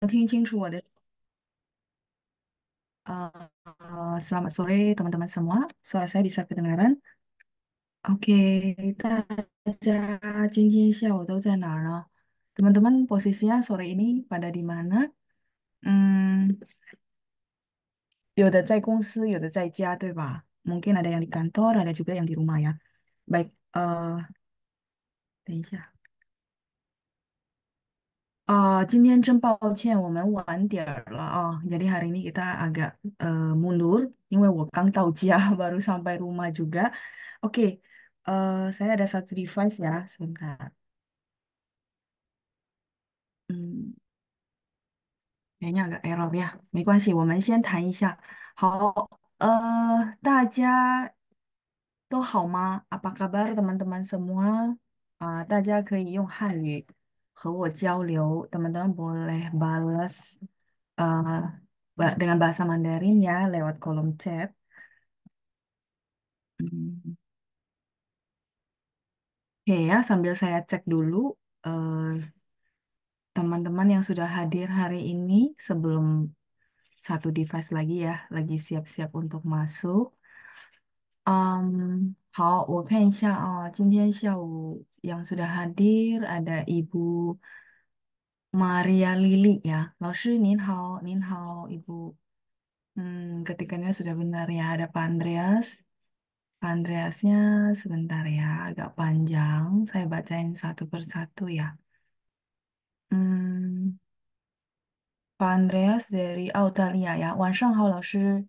能听清楚我的 Uh, selamat sore teman-teman semua. Suara saya bisa kedengaran? OK，大家今天下午都在哪儿呢？Teman-teman posisinya sore ini pada di mana？嗯，有的在公司，有的在家，对吧？Mungkin ada yang di kantor, ada juga yang di rumah ya. Baik, uh, 等一下。Oh, 今天真抱歉，我们晚点儿了 oh. Jadi hari ini kita agak eh, mundur, 因为我刚到家 baru sampai rumah juga. Oke, saya ada satu device ya, sebentar. kayaknya agak error kabar teman-teman semua？啊、大家可以用汉语。和我交流，teman-teman teman boleh balas dengan bahasa Mandarin ya lewat kolom chat. Hmm. Oke ya, sambil saya cek dulu teman-teman yang sudah hadir hari ini sebelum satu device lagi ya, lagi siap-siap untuk masuk. Um, 好，我看一下啊，今天下午 yang sudah hadir ada Ibu Maria Lili ya. 老师您好，您好，Ibu。Hmm, ketikannya sudah benar ya. Ada Pak Andreas. Pak Andreasnya sebentar ya, agak panjang. Saya bacain satu persatu ya. Hmm, Pak Andreas dari Australia ya. 晚上好，老师。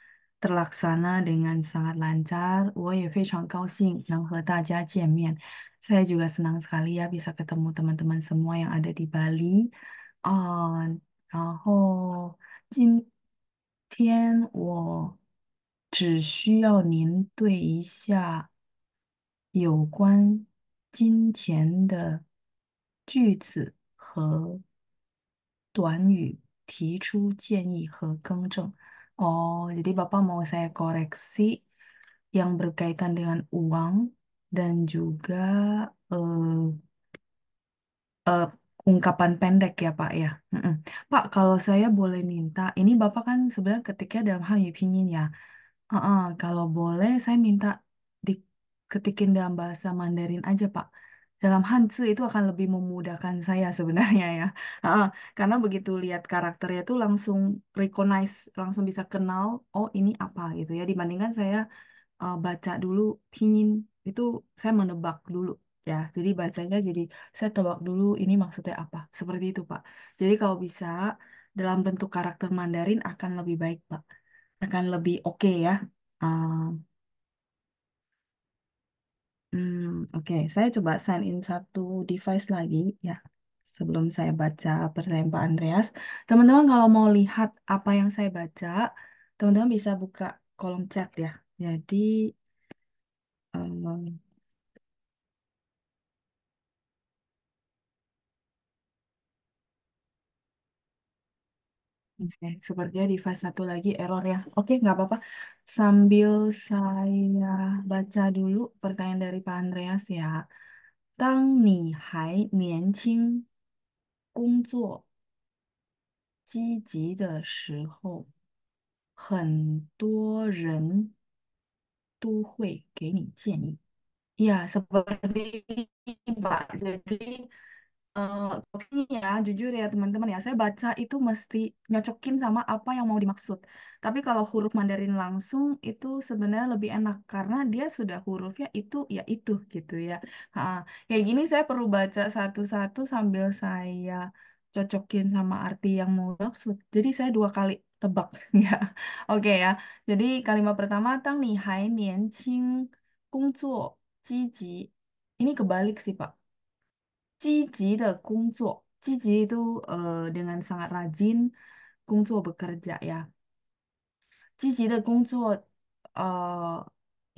terlaksana dengan sangat lancar。我也非常高兴能和大家见面。saya juga senang sekali ya bisa ketemu teman-teman semua yang ada di Bali。Oh, 然后今天我只需要您对一下有关金钱的句子和短语提出建议和更正。Oh, jadi Bapak mau saya koreksi yang berkaitan dengan uang dan juga eh, uh, ungkapan pendek ya Pak ya. Mm-mm. Pak, kalau saya boleh minta, ini Bapak kan sebenarnya ketiknya dalam hal Pinyin ya. Uh-uh, kalau boleh saya minta diketikin dalam bahasa Mandarin aja Pak. Dalam Hanze itu akan lebih memudahkan saya sebenarnya ya. Uh, karena begitu lihat karakternya itu langsung recognize, langsung bisa kenal, oh ini apa gitu ya. Dibandingkan saya uh, baca dulu pinyin itu saya menebak dulu ya. Jadi bacanya jadi saya tebak dulu ini maksudnya apa. Seperti itu Pak. Jadi kalau bisa dalam bentuk karakter Mandarin akan lebih baik Pak. Akan lebih oke ya. Hmm, Oke, Saya coba sign in satu device lagi ya. Sebelum saya baca pertanyaan Pak Andreas, teman-teman kalau mau lihat apa yang saya baca, teman-teman bisa buka kolom chat ya. Jadi um, Oke, Sepertinya device satu lagi error ya. Oke, nggak apa-apa. Sambil saya baca dulu pertanyaan dari Pak Andreas ya. Tang ni hai nian qing, gong zuo ji ji de shi hou hen duo ren du hui ni jian yi. Ya, seperti Pak. Jadi Eh, ya, jujur ya teman-teman ya, saya baca itu mesti nyocokin sama apa yang mau dimaksud. Tapi kalau huruf Mandarin langsung itu sebenarnya lebih enak karena dia sudah hurufnya itu ya itu gitu ya. Ha, kayak gini saya perlu baca satu-satu sambil saya cocokin sama arti yang mau dimaksud. Jadi saya dua kali tebak ya. Oke ya. Jadi kalimat pertama tang ni hai nian qing, Ini kebalik sih, Pak. 积极的工作，积极 itu eh, dengan sangat rajin bekerja ya.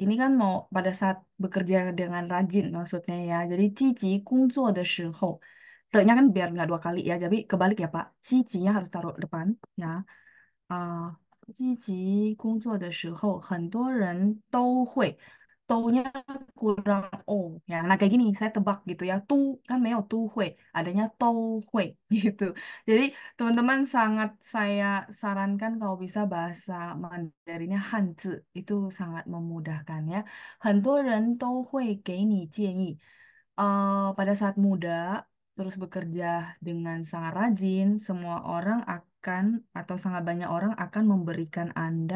ini kan mau pada saat bekerja dengan rajin maksudnya ya. Jadi 积极工作的时候 T-nya kan biar nggak dua kali ya. Jadi kebalik ya Pak. nya harus taruh depan ya. Ah, 积极工作的时候，很多人都会 taunya kurang o oh ya. Nah kayak gini saya tebak gitu ya. Tu kan meo tu hui, adanya tou hui gitu. Jadi teman-teman sangat saya sarankan kalau bisa bahasa Mandarinnya Hanzi itu sangat memudahkan ya. Hantuo ren tou hui gei ni jianyi. Uh, eh, pada saat muda terus bekerja dengan sangat rajin, semua orang akan atau sangat banyak orang akan memberikan Anda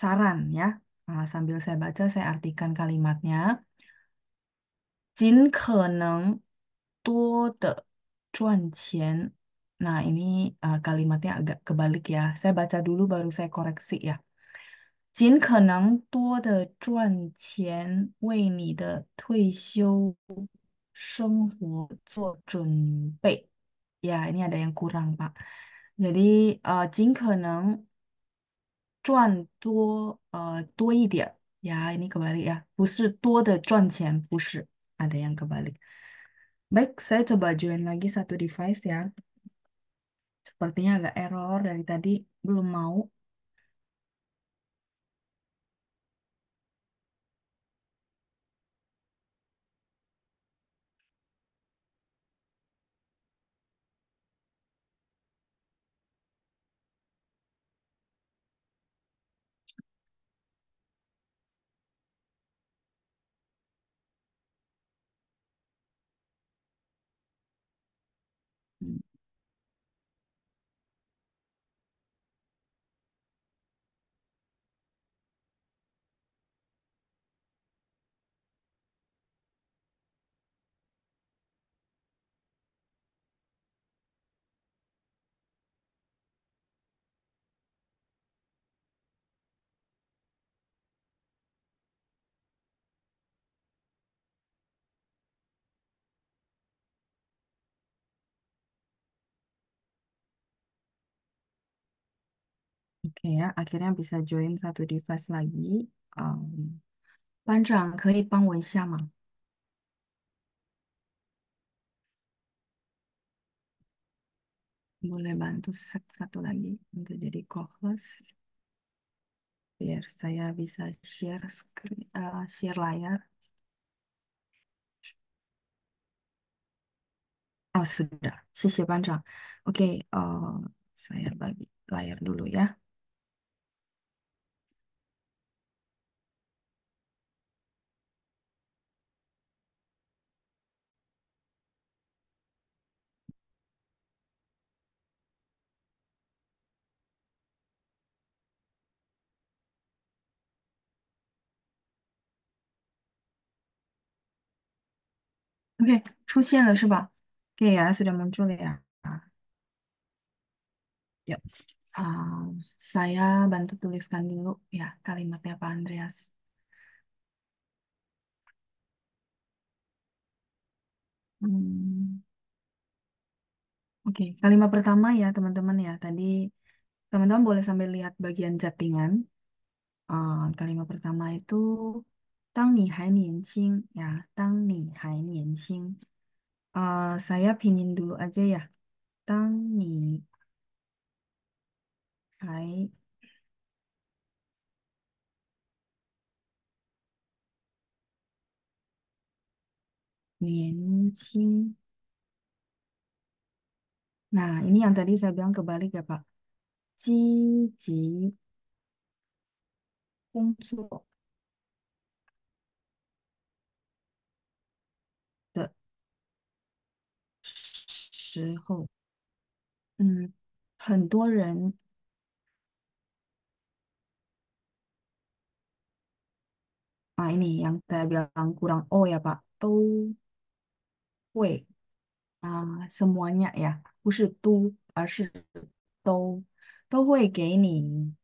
saran ya nah sambil saya baca saya artikan kalimatnya. nah ini uh, kalimatnya agak kebalik ya. Saya baca dulu baru saya koreksi ya. ya ini ada yang kurang, Pak. Jadi, uh, 尽可能赚多呃多一点 ya ini kembali ya yang kebalik baik saya coba join lagi satu device ya sepertinya agak error dari tadi belum mau ya, akhirnya bisa join satu device lagi. Um, Ban bantu set satu lagi untuk jadi co-host biar saya bisa share screen, uh, share layar. Oh sudah, Sisi panjang. Oke, Oke, uh, saya bagi layar dulu ya. OK，出现了是吧？Oke ya, sudah muncul ya. saya bantu tuliskan dulu ya kalimatnya Pak Andreas. Hmm, Oke, kalimat pertama ya teman-teman ya. Tadi teman-teman boleh sambil lihat bagian chattingan. Uh, kalimat pertama itu 当你还年轻 ya, Eh, saya aja ya. Nah, ini yang tadi saya bilang kebalik ya, Pak. Jadi, 之后，嗯，很多人啊，这尼，刚才讲的不够，哦，呀，爸，都，会啊，什么呀呀，不是都，而是都，都会给你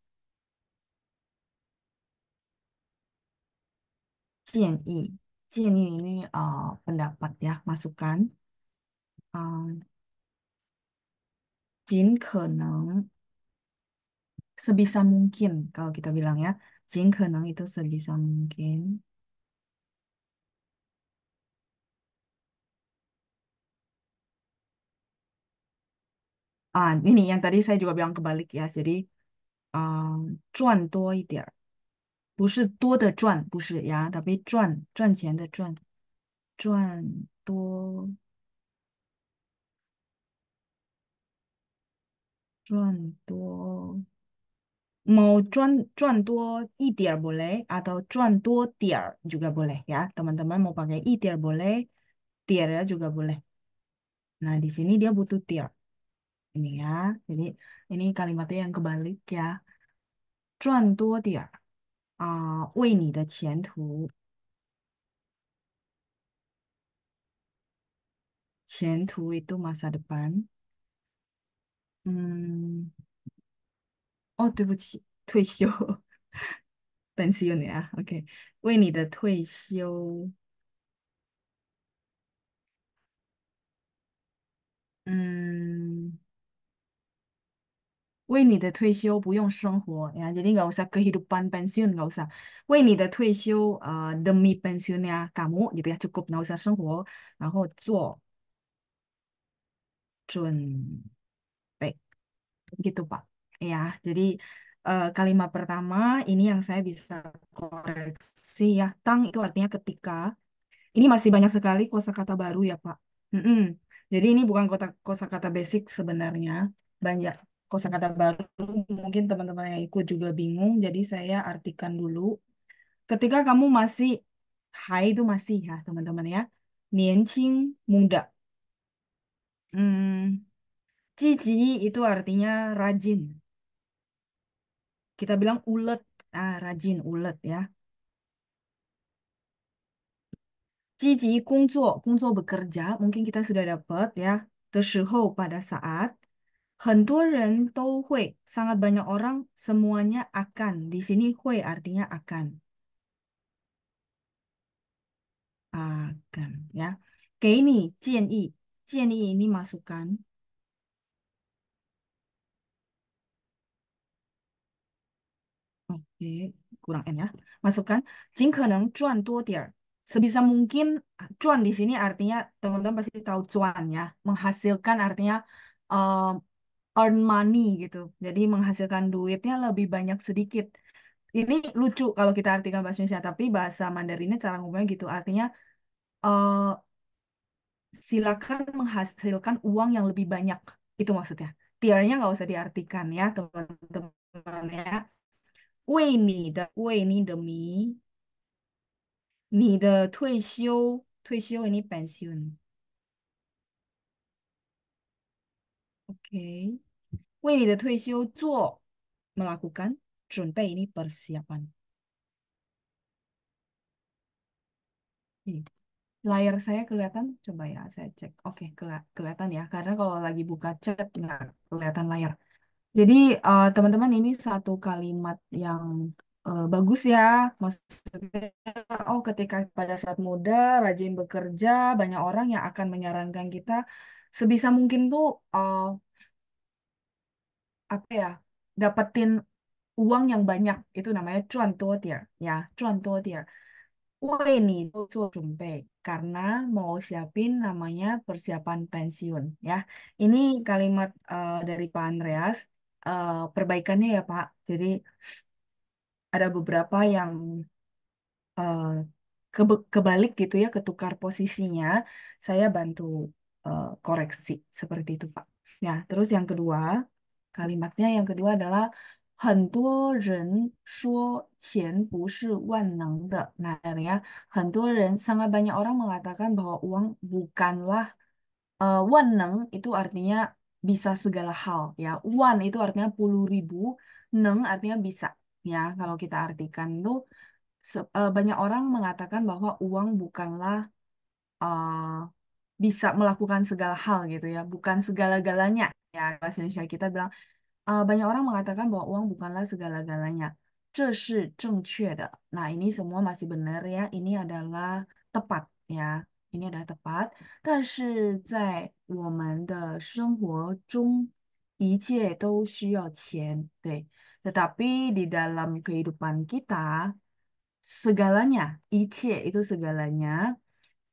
建议，建议，这尼啊，意马苏干啊尽可能 sebisa mungkin kalau kita bilang ya, Jin Keneng itu sebisa mungkin. Ah, ini yang tadi saya juga bilang kebalik ya. Jadi, um, cuan 多一点儿，不是多的赚，不是呀，tapi 赚赚钱的赚，赚多 Cuan 多，mau ya，mau pakai boleh, juga boleh. Nah, di sini dia butuh tiar. Ini ya. ini kalimatnya yang kebalik ya. Cuan dua tiar. Ah, uh, 为你的前途，前途 itu masa depan. 嗯，哦，对不起，退休，pension 呀，OK，为你的退休，嗯，为你的退休不用生活呀，即等于讲啥，搿些都搬 pension，讲啥，为你的退休，呃，e m 米 pension 呀，咁冇，即等于要足够搿些生活，然后做准。gitu Pak. Ya, jadi uh, kalimat pertama ini yang saya bisa koreksi ya. Tang itu artinya ketika. Ini masih banyak sekali kosakata baru ya Pak. Mm-mm. Jadi ini bukan kota kosakata basic sebenarnya. Banyak kosakata baru mungkin teman-teman yang ikut juga bingung. Jadi saya artikan dulu. Ketika kamu masih hai itu masih ya teman-teman ya. Nianqing muda. Hmm, Cici itu artinya rajin. Kita bilang ulet. Ah, rajin, ulet ya. Cici kungco, kungco bekerja. Mungkin kita sudah dapat ya. Teshihou pada saat. Henturen Sangat banyak orang semuanya akan. Di sini hui artinya akan. Akan ya. Kei ni, jian yi. ini masukan. Oke, kurang N ya. Masukkan, Jingkeneng cuan tuo dier. Sebisa mungkin, cuan di sini artinya, teman-teman pasti tahu cuan ya. Menghasilkan artinya uh, earn money gitu. Jadi menghasilkan duitnya lebih banyak sedikit. Ini lucu kalau kita artikan bahasa Indonesia, tapi bahasa Mandarinnya cara ngomongnya gitu. Artinya, uh, silakan menghasilkan uang yang lebih banyak. Itu maksudnya. Tiernya nggak usah diartikan ya, teman-teman ya 为你的为你的迷，你的退休退休 ini pensiun. melakukan junbei ini persiapan. Layar saya kelihatan, coba ya saya cek. Oke, keli- kelihatan ya, karena kalau lagi buka chat nggak kelihatan layar. Jadi eh, teman-teman ini satu kalimat yang uh, bagus ya. Maksudnya, oh ketika pada saat muda rajin bekerja, banyak orang yang akan menyarankan kita sebisa mungkin tuh uh, apa ya dapetin uang yang banyak itu namanya cuan tuo tiar, ya. ya cuan tuo tier ya. ini tuh karena mau siapin namanya persiapan pensiun ya ini kalimat uh, dari Pak Andreas uh, perbaikannya ya Pak. Jadi ada beberapa yang uh, eh, ke kebalik gitu ya, ketukar posisinya, saya bantu uh, koreksi seperti itu Pak. Ya, terus yang kedua, kalimatnya yang kedua adalah Nah, ya, sangat banyak orang mengatakan bahwa uang bukanlah uh, itu artinya bisa segala hal ya. One itu artinya puluh ribu, neng artinya bisa ya. Kalau kita artikan tuh eh, banyak orang mengatakan bahwa uang bukanlah uh, bisa melakukan segala hal gitu ya, bukan segala-galanya ya. Bahasa Indonesia kita bilang uh, banyak orang mengatakan bahwa uang bukanlah segala-galanya. Nah, ini semua masih benar ya. Ini adalah tepat ya. 念得 tepat，但是在我们的生活中，一切都需要钱，对。Tetapi di dalam kehidupan kita, segalanya, 一切 itu segalanya,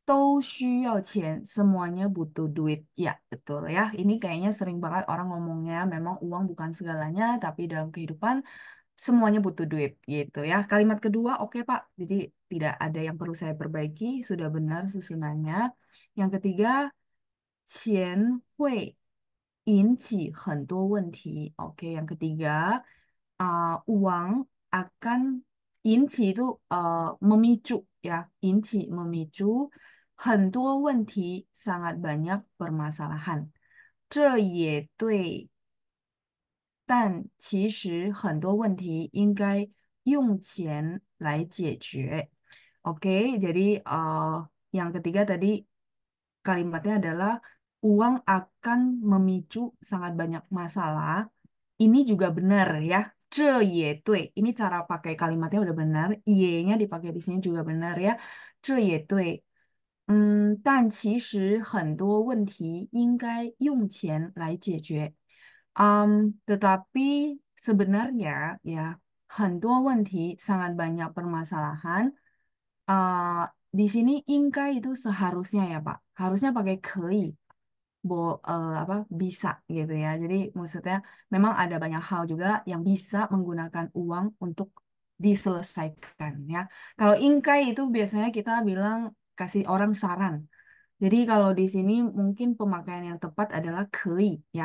都需要钱, semuanya butuh duit. Ya, betul ya. Ini kayaknya sering banget orang ngomongnya, memang uang bukan segalanya, tapi dalam kehidupan semuanya butuh duit gitu ya. Kalimat kedua, oke Pak. Jadi tidak ada yang perlu saya perbaiki, sudah benar susunannya. Yang ketiga, 钱会引起很多问题. Oke, yang ketiga, uh, ah, uang akan inci itu uh, memicu ya, inci memicu hentuo wenti sangat banyak permasalahan. 这也对，但其实很多问题应该用钱来解决。Oke, jadi uh, yang ketiga tadi kalimatnya adalah uang akan memicu sangat banyak masalah. Ini juga benar ya. Ce ye tui. Ini cara pakai kalimatnya udah benar. Ye-nya dipakai di sini juga benar ya. Ce ye tui. Um, tetapi sebenarnya ya, sangat banyak permasalahan Eh, di sini ingkai itu seharusnya ya Pak. Harusnya pakai kei, bo uh, apa bisa gitu ya. Jadi maksudnya memang ada banyak hal juga yang bisa menggunakan uang untuk diselesaikan ya. Kalau ingkai itu biasanya kita bilang kasih orang saran. Jadi kalau di sini mungkin pemakaian yang tepat adalah kei ya.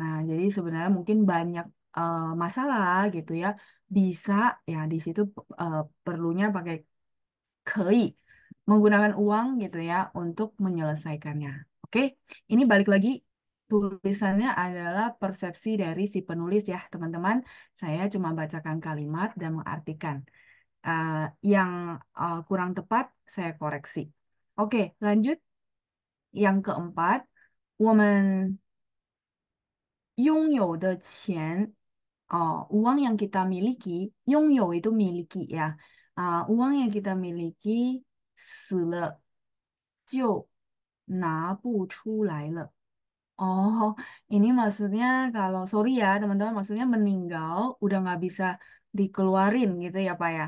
Nah, jadi sebenarnya mungkin banyak uh, masalah gitu ya bisa ya di situ uh, perlunya pakai kei menggunakan uang gitu ya untuk menyelesaikannya. Oke, ini balik lagi tulisannya adalah persepsi dari si penulis ya teman-teman. Saya cuma bacakan kalimat dan mengartikan. Uh, yang uh, kurang tepat saya koreksi. Oke, lanjut. Yang keempat, woman 拥有的钱 uh, uang yang kita miliki, yong itu miliki ya. Uh, uang yang kita miliki le. Oh, ini maksudnya kalau sorry ya teman-teman, maksudnya meninggal udah nggak bisa dikeluarin gitu ya Pak ya.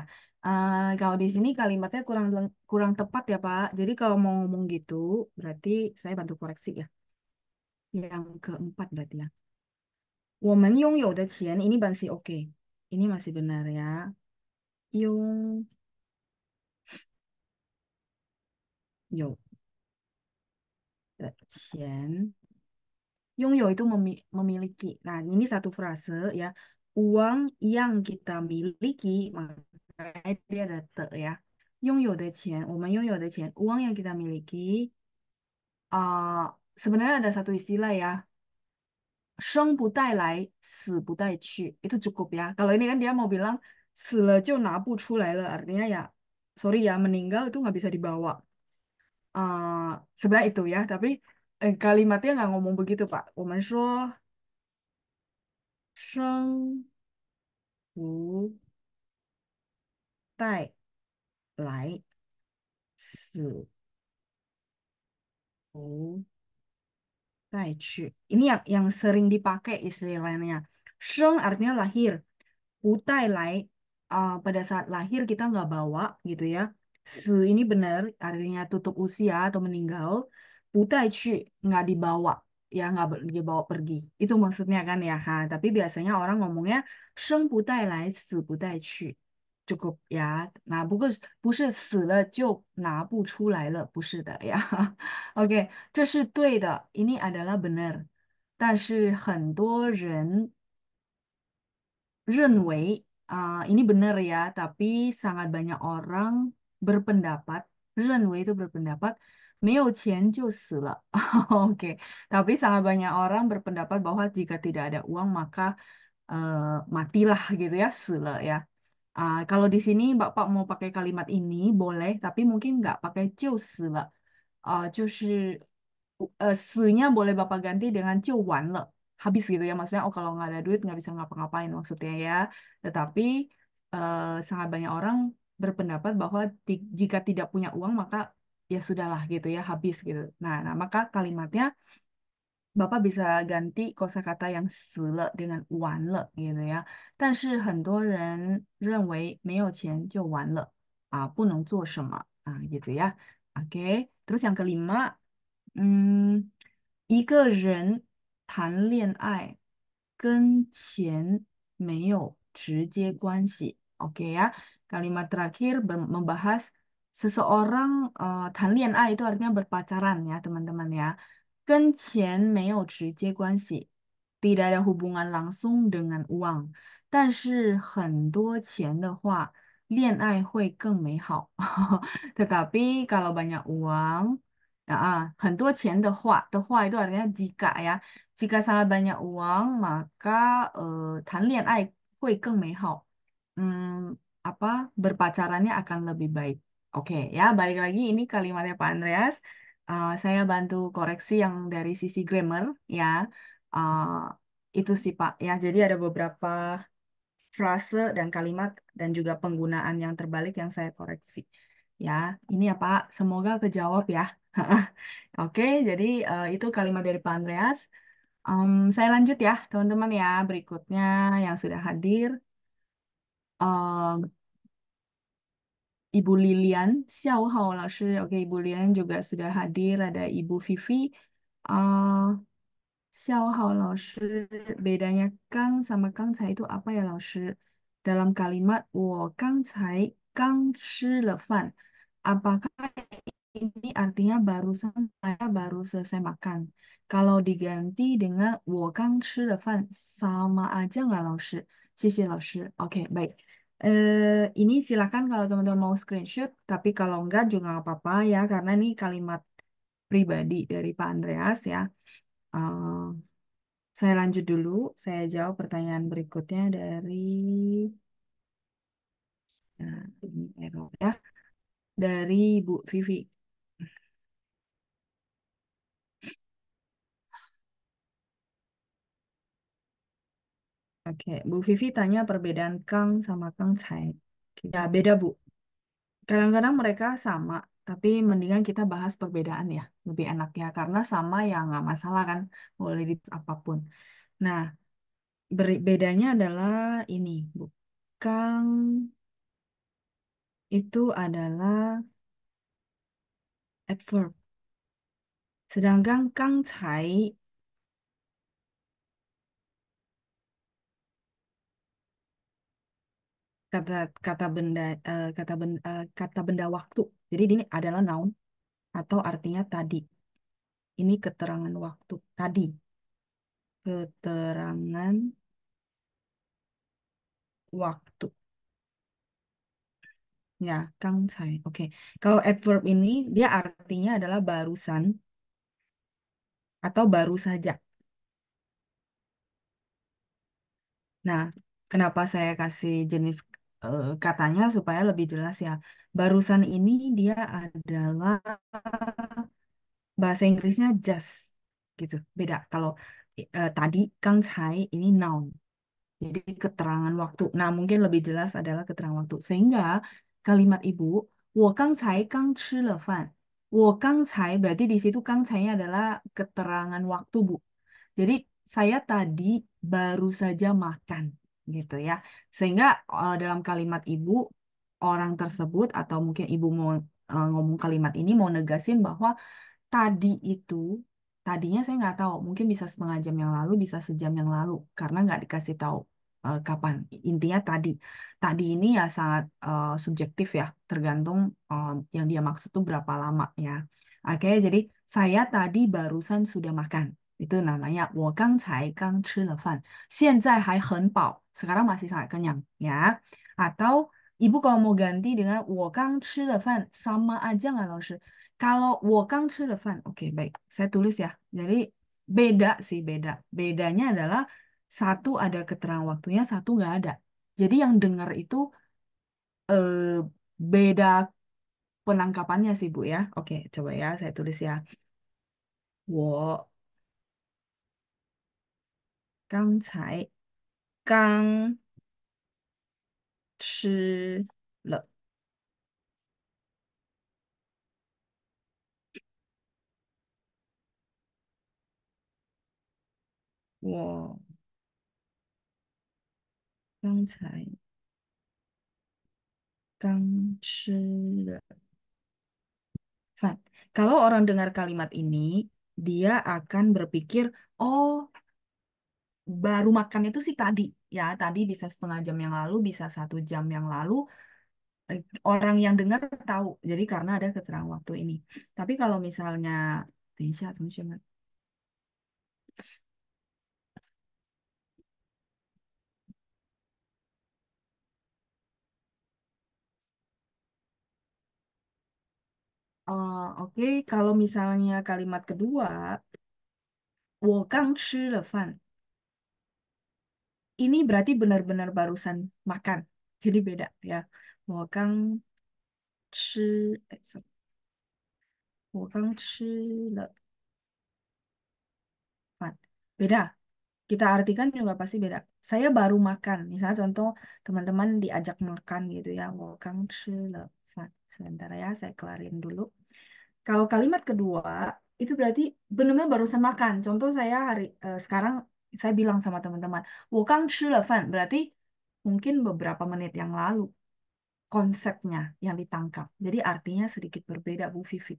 Uh, kalau di sini kalimatnya kurang kurang tepat ya Pak. Jadi kalau mau ngomong gitu berarti saya bantu koreksi ya. Yang keempat berarti ya. 我们拥有的钱 ini masih oke. Ini masih benar ya. Yung yo 的钱。Yung itu memi- memiliki. Nah, ini satu frase ya. Uang yang kita miliki, makanya dia ada te ya. Yung yo de qian, 我们拥有的钱, uang yang kita miliki. eh sebenarnya ada satu istilah ya. 生不带来，死不带去. Itu cukup ya. Kalau ini kan dia mau bilang 死了就拿不出来了, artinya ya sorry ya meninggal itu nggak bisa dibawa. Uh, sebenarnya itu ya, tapi eh, kalimatnya nggak ngomong begitu Pak. 我们说生不带来，死不盖去. Ini yang yang sering dipakai istilahnya. Sheng artinya lahir. tai lai uh, pada saat lahir kita nggak bawa gitu ya. Si ini benar artinya tutup usia atau meninggal. tai chi nggak dibawa ya nggak dibawa pergi. Itu maksudnya kan ya. Ha, tapi biasanya orang ngomongnya sheng tai lai, si tai cu cukup ya. nah, bukan, Nah，不过不是死了就拿不出来了，不是的呀。OK，这是对的，ini adalah benar。但是很多人认为啊、uh, ini benar ya, tapi sangat banyak orang berpendapat 认为 itu berpendapat 没有钱就死了。OK, tapi sangat banyak orang berpendapat bahwa jika tidak ada uang maka uh, matilah gitu ya, ya. Ah, kalau di sini Bapak mau pakai kalimat ini boleh, tapi mungkin nggak pakai 就是了 ah eh, 就是呃死 -nya boleh Bapak ganti dengan habis gitu ya maksudnya oh kalau nggak ada duit nggak bisa ngapa-ngapain maksudnya ya. Tetapi eh, sangat banyak orang berpendapat bahwa jika tidak punya uang maka ya sudahlah gitu ya habis gitu. Nah, nah maka kalimatnya Bapak bisa ganti kosakata yang 死了 dengan 完了 gitu ya。但是很多人认为没有钱就完了啊，不能做什么啊 gitu ya。Oke, orang yang kelima, hmm, 一个人谈恋爱跟钱没有直接关系。Oke ya. Kalimat terakhir membahas seseorang uh, tan lian itu artinya berpacaran ya, teman-teman ya. 跟钱没有直接关系，tidak ada hubungan langsung dengan uang。但是很多钱的话，恋爱会更美好。Tetapi kalau banyak uang, artinya jika ya, sangat banyak uang maka berpacarannya akan lebih baik. okay, ya, balik lagi ini kalimatnya Pak Andreas. Uh, saya bantu koreksi yang dari sisi grammar ya. Uh, itu sih Pak ya. Jadi ada beberapa frase dan kalimat dan juga penggunaan yang terbalik yang saya koreksi. Ya, ini ya Pak, semoga kejawab ya. Oke, jadi uh, itu kalimat dari Pak Andreas. Um, saya lanjut ya, teman-teman ya. Berikutnya yang sudah hadir. Um, Ibu Lilian Xiao Hao Lashi. Oke, Ibu Lilian juga sudah hadir. Ada Ibu Vivi. Uh, eh, Xiao Hao Lashi. Bedanya Kang sama Kang Cai itu apa ya, Lashi? Dalam kalimat, Wo Kang Cai Kang Shi Le Fan. Apakah ini artinya barusan saya baru selesai makan. Kalau diganti dengan 我刚吃了饭 sama aja nggak, Laoshi? 谢谢老师. Oke, okay, baik. Uh, ini silakan kalau teman-teman mau screenshot, tapi kalau enggak juga nggak apa-apa ya, karena ini kalimat pribadi dari Pak Andreas ya. Uh, saya lanjut dulu, saya jawab pertanyaan berikutnya dari... Nah, ini error ya. Dari Bu Vivi. Oke, Bu Vivi tanya perbedaan Kang sama Kang Cai. Ya, beda Bu. Kadang-kadang mereka sama, tapi mendingan kita bahas perbedaan ya, lebih enak ya. Karena sama ya nggak masalah kan, boleh di apapun. Nah, berbedanya bedanya adalah ini, Bu. Kang itu adalah adverb. Sedangkan Kang Cai kata kata benda uh, kata benda uh, eh, kata benda waktu. Jadi ini adalah noun atau artinya tadi. Ini keterangan waktu tadi. Keterangan waktu. Ya, Kang saya Oke. Okay. Kalau adverb ini dia artinya adalah barusan atau baru saja. Nah, kenapa saya kasih jenis katanya supaya lebih jelas ya, barusan ini dia adalah bahasa Inggrisnya just gitu. Beda kalau uh, tadi Kang Cai ini noun. Jadi keterangan waktu. Nah, mungkin lebih jelas adalah keterangan waktu. Sehingga kalimat ibu, cai kang kang cai berarti di situ kang nya adalah keterangan waktu, Bu. Jadi saya tadi baru saja makan gitu ya. Sehingga uh, dalam kalimat ibu orang tersebut atau mungkin ibu mau uh, ngomong kalimat ini mau negasin bahwa tadi itu tadinya saya nggak tahu mungkin bisa setengah jam yang lalu bisa sejam yang lalu karena nggak dikasih tahu uh, kapan intinya tadi tadi ini ya sangat uh, subjektif ya tergantung um, yang dia maksud tuh berapa lama ya oke jadi saya tadi barusan sudah makan itu namanya 我刚才刚吃了饭，现在还很饱，sekarang masih sangat kenyang ya. Atau ibu kalau mau ganti dengan 我刚吃了饭 sama aja nggak loh Kalau 我刚吃了饭, oke okay, baik, saya tulis ya. Jadi beda sih beda. Bedanya adalah satu ada keterangan waktunya, satu nggak ada. Jadi yang dengar itu eh, beda penangkapannya sih Bu ya. Oke, okay, coba ya saya tulis ya. 我刚才刚吃了。我刚才刚吃了饭。Kalau orang dengar kalimat ini, dia akan berpikir, oh baru makan itu sih tadi ya tadi bisa setengah jam yang lalu bisa satu jam yang lalu eh, orang yang dengar tahu jadi karena ada keterangan waktu ini tapi kalau misalnya Indonesia atau Oh, Oke, Kalau misalnya kalimat kedua, 我刚吃了饭 ini berarti benar-benar barusan makan. Jadi beda ya. Wokang chi, eh, sorry. chi le. Beda. Kita artikan juga pasti beda. Saya baru makan. Misalnya contoh teman-teman diajak makan gitu ya. Wokang chi le. Sebentar ya, saya kelarin dulu. Kalau kalimat kedua, itu berarti benar-benar barusan makan. Contoh saya hari eh, sekarang saya bilang sama teman-teman, Wukang Shi Le Fan, berarti mungkin beberapa menit yang lalu konsepnya yang ditangkap. Jadi artinya sedikit berbeda Bu Vivi.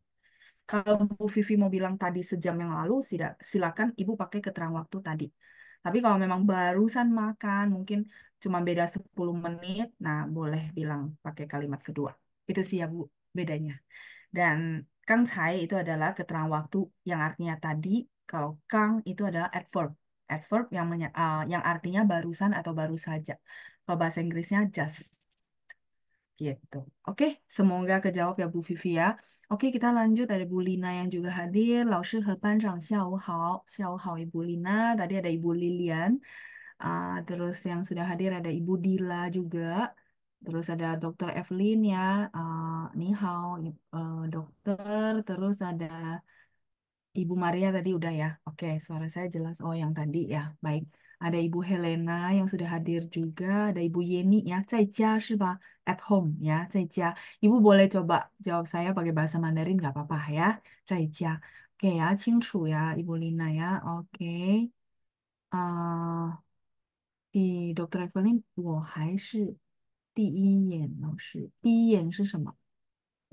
Kalau Bu Vivi mau bilang tadi sejam yang lalu, silakan Ibu pakai keterangan waktu tadi. Tapi kalau memang barusan makan, mungkin cuma beda 10 menit, nah boleh bilang pakai kalimat kedua. Itu sih ya Bu bedanya. Dan Kang Cai itu adalah keterangan waktu yang artinya tadi, kalau Kang itu adalah adverb adverb yang menya, uh, yang artinya barusan atau baru saja. Kalau bahasa Inggrisnya just gitu. Oke, semoga kejawab ya Bu Vivi ya. Oke, kita lanjut ada Bu Lina yang juga hadir. Lao Shi He Pan Zhang Xiao Hao, Xiao Hao Ibu Lina. Tadi ada Ibu Lilian. Uh, terus yang sudah hadir ada Ibu Dila juga. Terus ada Dr. Evelyn ya, uh, ah, Nihao, uh, eh, dokter. Terus ada Ibu Maria tadi udah ya. Oke, suara saya jelas. Oh, yang tadi ya. Baik. Ada Ibu Helena yang sudah hadir juga, ada Ibu Yeni ya. Zaijia shiba at home ya, Zaijia. Ibu boleh coba jawab saya pakai bahasa Mandarin nggak apa-apa ya. Zaijia. Oke ya, Cingcu ya, Ibu Lina ya. Oke. Uh, eh, di Dr. Evelyn, 我还是第一眼老师。第一眼是什么？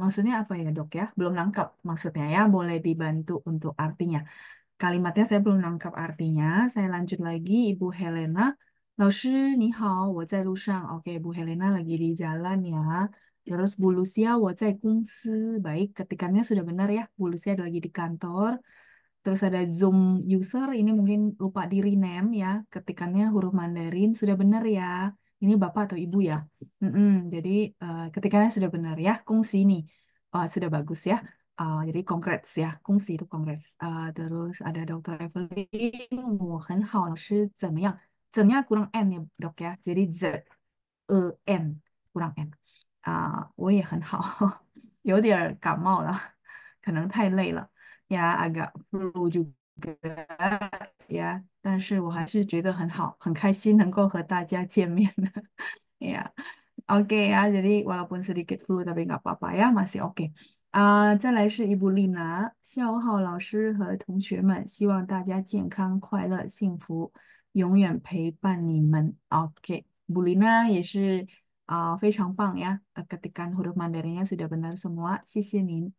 Maksudnya apa ya dok ya? Belum nangkap maksudnya ya. Boleh dibantu untuk artinya. Kalimatnya saya belum nangkap artinya. Saya lanjut lagi Ibu Helena. Laoshi, ni hao, wo zai lu Oke, Ibu Helena lagi di jalan ya. Terus Bu Lucia, wo zai kungsi. Baik, ketikannya sudah benar ya. Bu Lucia lagi di kantor. Terus ada Zoom user, ini mungkin lupa di rename ya. Ketikannya huruf Mandarin, sudah benar ya ini bapak atau ibu ya. Mm-mm, jadi uh, sudah benar ya, kongsi ini uh, eh, sudah bagus ya. Uh, jadi congrats ya, kongsi itu congrats. Uh, terus ada Dr. Evelyn, kurang n ya dok ya. Jadi z e n kurang n. Ya agak flu juga. 呀，但是我还是觉得很好，很开心能够和大家见面呢。呀，OK，阿杰利，我本身你 get flu 那边个爸爸呀，嘛是 OK 啊。再来是伊布丽娜，下午好，老师和同学们，希望大家健康、快乐、幸福，永远陪伴你们。OK，布丽娜也是啊，非常棒呀。呃，ketika huruf Mandarinnya sudah benar semua，谢谢您。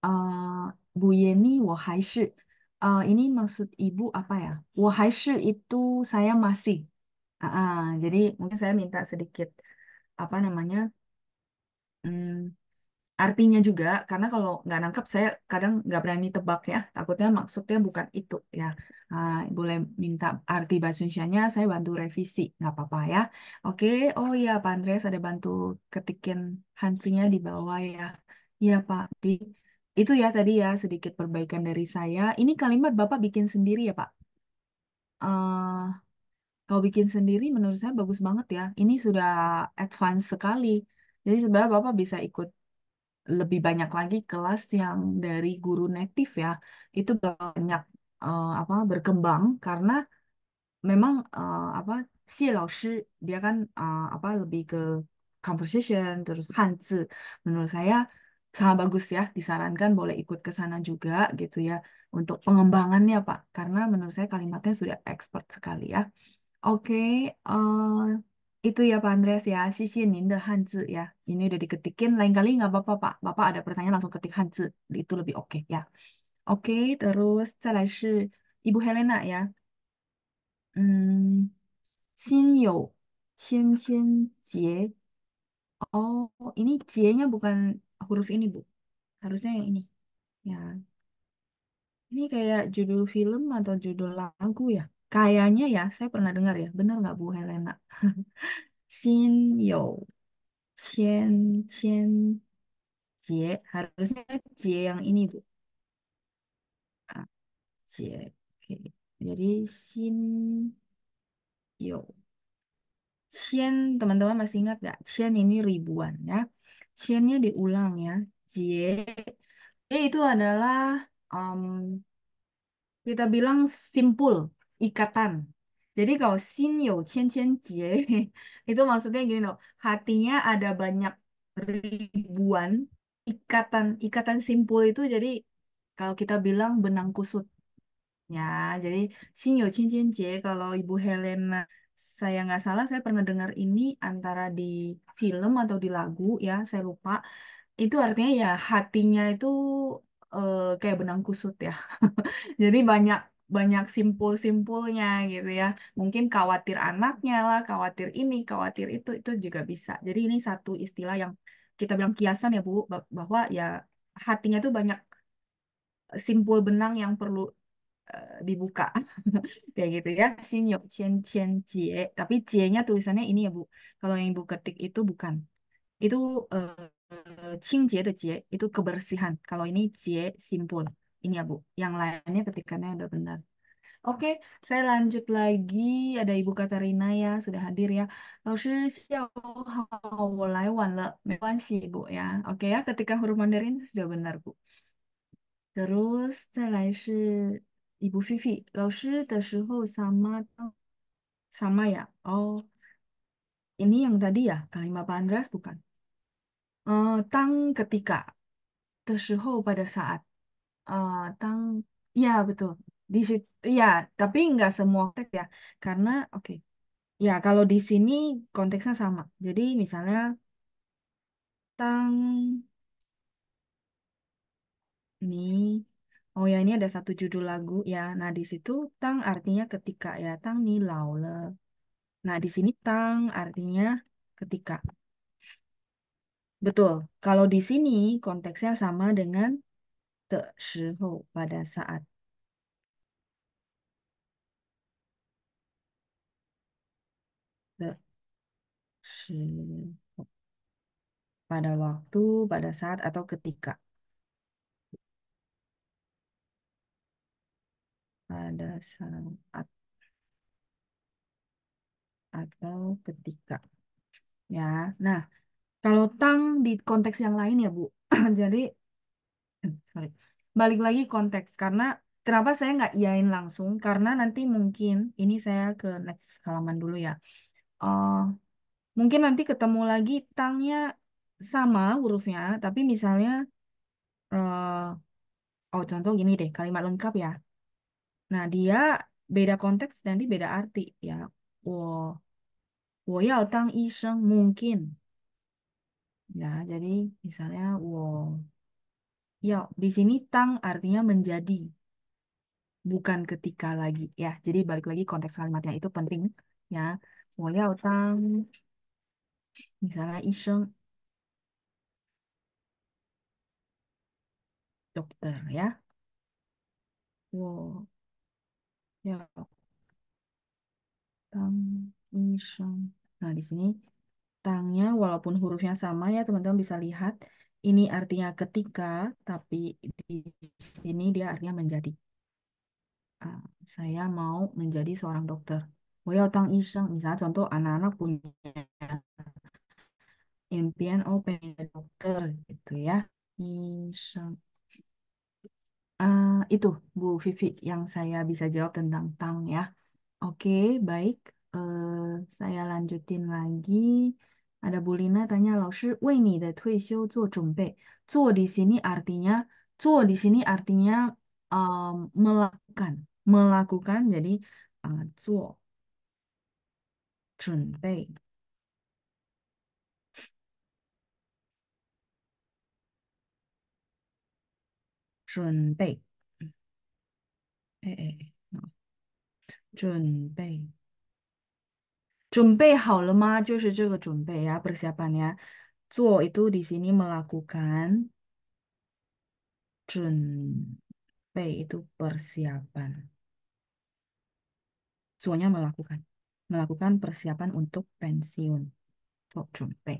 啊，布耶尼，我还是。Uh, ini maksud ibu apa ya? Wahai itu saya masih. Ah, jadi mungkin saya minta sedikit apa namanya hmm, artinya juga karena kalau nggak nangkep saya kadang nggak berani tebak ya. takutnya maksudnya bukan itu ya Ah, boleh minta arti bahasa Indonesia-nya saya bantu revisi nggak apa-apa ya oke oh iya Pak Andreas ada bantu ketikin hansinya di bawah ya iya Pak di itu ya tadi ya sedikit perbaikan dari saya. Ini kalimat Bapak bikin sendiri ya, Pak. Uh, kalau bikin sendiri menurut saya bagus banget ya. Ini sudah advance sekali. Jadi sebenarnya Bapak bisa ikut lebih banyak lagi kelas yang dari guru native ya. Itu banyak uh, apa berkembang karena memang uh, apa Xie Lao Shi dia kan uh, apa lebih ke conversation terus Hanzi. Menurut saya sangat bagus ya disarankan boleh ikut ke sana juga gitu ya untuk pengembangannya Pak karena menurut saya kalimatnya sudah expert sekali ya oke uh, itu ya Pak Andreas ya sisi ninda hanzi ya ini udah diketikin lain kali nggak apa-apa Pak Bapak ada pertanyaan langsung ketik hanzi itu lebih oke ya oke terus saya Ibu Helena ya hmm xin you qian qian jie oh ini bukan huruf ini bu harusnya yang ini ya ini kayak judul film atau judul lagu ya kayaknya ya saya pernah dengar ya benar nggak bu Helena Xin you Qian Qian Jie harusnya Jie yang ini bu ah, Jie oke jadi Xin you Qian teman-teman masih ingat nggak Qian ini ribuan ya Qiannya diulang ya. Jie. Jie itu adalah um, kita bilang simpul, ikatan. Jadi kalau xin you qian qian jie, itu maksudnya gini loh, hatinya ada banyak ribuan ikatan ikatan simpul itu jadi kalau kita bilang benang kusut ya jadi xin you qian qian jie kalau Ibu Helena saya nggak salah saya pernah dengar ini antara di film atau di lagu ya saya lupa itu artinya ya hatinya itu uh, kayak benang kusut ya jadi banyak banyak simpul-simpulnya gitu ya mungkin khawatir anaknya lah khawatir ini khawatir itu itu juga bisa jadi ini satu istilah yang kita bilang kiasan ya Bu bahwa ya hatinya tuh banyak eh, simpul benang yang perlu Eh, dibuka kayak gitu ya sinyo cien cien cie tapi cie-nya tulisannya ini ya bu kalau yang ibu ketik itu bukan itu uh, eh, qingjie de jie itu kebersihan kalau ini cie simpul ini ya bu yang lainnya ketikannya udah benar Oke, saya lanjut lagi. Ada Ibu Katarina ya, sudah hadir ya. ya Laoshi, xiao wo lai wan le. Mewansi, Bu ya. Oke ya, ketika huruf Mandarin sudah benar, Bu. Terus, saya lanjut. Ibu 伊布菲菲老师的时候 sama sama ya oh ini yang tadi ya kalimat Pak bukan uh, tang ketika the 时候 pada saat uh, tang ya betul di situ ya tapi nggak semua konteks ya karena oke okay. ya kalau di sini konteksnya sama jadi misalnya tang ini. Oh ya, ini ada satu judul lagu ya. Nah, di situ tang artinya ketika ya, tang ni lao Nah, di sini tang artinya ketika. Betul. Kalau di sini konteksnya sama dengan de shihou pada saat. De shihou. Pada waktu, pada saat atau ketika. pada saat atau ketika ya nah kalau tang di konteks yang lain ya Bu jadi sorry balik lagi konteks karena kenapa saya nggak iain langsung karena nanti mungkin ini saya ke next halaman dulu ya uh, mungkin nanti ketemu lagi tangnya sama hurufnya tapi misalnya uh, oh contoh gini deh kalimat lengkap ya Nah, dia beda konteks dan dia beda arti ya. wo wo iseng mungkin. Ya, jadi misalnya wo ya di sini tang artinya menjadi bukan ketika lagi ya. Jadi balik lagi konteks kalimatnya itu penting ya. wo tang misalnya iseng dokter ya. Wow ya tang nah di sini tangnya walaupun hurufnya sama ya teman-teman bisa lihat ini artinya ketika tapi di sini dia artinya menjadi Uh, saya mau menjadi seorang dokter Wo oh ya, tang iseng misalnya contoh anak-anak punya impian oh pengen dokter gitu ya iseng Uh, itu Bu Vivi yang saya bisa jawab tentang tang ya. Oke, baik. Uh, saya lanjutin lagi. Ada Bu Lina tanya, Lausi, di sini di sini artinya eh, melakukan, melakukan. Jadi eh, 做准备。准备，哎哎，准备，准备好了吗？就是这个准备呀，persiapannya. Zuo itu di sini melakukan Junpei itu persiapan. Zuonya melakukan. Melakukan persiapan untuk pensiun. Zuo Junpei.